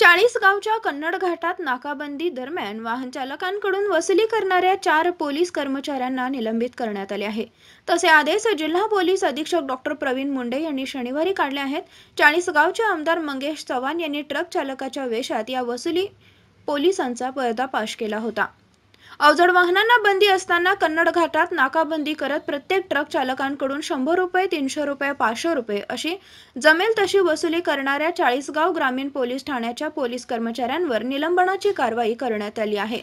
चाळीसगावच्या कन्नड घाटात नाकाबंदी दरम्यान वाहन चालकांकडून वसुली करणाऱ्या चार पोलीस कर्मचाऱ्यांना निलंबित करण्यात आले आहे तसे आदेश जिल्हा पोलीस अधीक्षक डॉक्टर प्रवीण मुंडे यांनी शनिवारी काढले आहेत चाळीसगावचे आमदार मंगेश चव्हाण यांनी ट्रक चालकाच्या वेशात या वसुली पोलिसांचा पर्दापाश केला होता अवजड वाहनांना बंदी असताना कन्नड घाटात नाकाबंदी करत प्रत्येक ट्रक चालकांकडून शंभर रुपये तीनशे रुपये पाचशे रुपये अशी जमेल तशी वसुली करणाऱ्या चाळीसगाव ग्रामीण पोलीस ठाण्याच्या पोलीस कर्मचाऱ्यांवर निलंबनाची कारवाई करण्यात आली आहे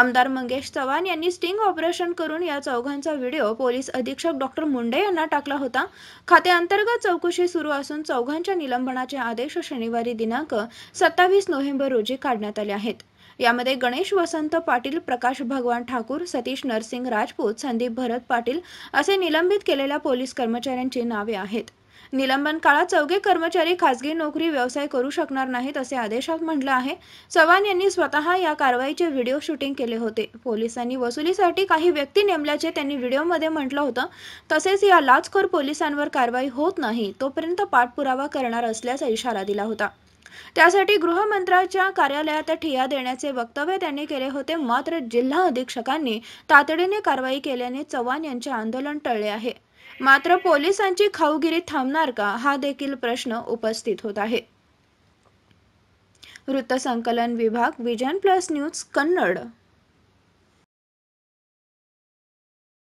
आमदार मंगेश चव्हाण यांनी स्टिंग ऑपरेशन करून या चौघांचा व्हिडिओ पोलीस अधीक्षक डॉक्टर मुंडे यांना टाकला होता खात्याअंतर्गत चौकशी सुरू असून चौघांच्या निलंबनाचे आदेश शनिवारी दिनांक सत्तावीस नोव्हेंबर रोजी काढण्यात आले आहेत यामध्ये गणेश वसंत पाटील प्रकाश भगवान ठाकूर सतीश नरसिंग राजपूत संदीप भरत पाटील असे निलंबित केलेल्या पोलीस कर्मचाऱ्यांची नावे आहेत निलंबन काळात चौघे कर्मचारी खासगी नोकरी व्यवसाय करू शकणार नाहीत असे आदेशात म्हटलं आहे चव्हाण यांनी स्वतः या कारवाईचे व्हिडिओ शूटिंग केले होते पोलिसांनी वसुलीसाठी काही व्यक्ती नेमल्याचे त्यांनी व्हिडिओमध्ये म्हटलं होतं तसेच या लाचखोर पोलिसांवर कारवाई होत नाही तोपर्यंत पाठपुरावा करणार असल्याचा इशारा दिला होता त्यासाठी गृहमंत्र्यांच्या कार्यालयात ठिया देण्याचे वक्तव्य त्यांनी केले होते मात्र जिल्हा अधीक्षकांनी तातडीने कारवाई केल्याने चव्हाण यांचे आंदोलन टळले आहे मात्र पोलिसांची खाऊगिरी थांबणार का हा देखील प्रश्न उपस्थित होत आहे वृत्तसंकलन विभाग विजन प्लस न्यूज कन्नड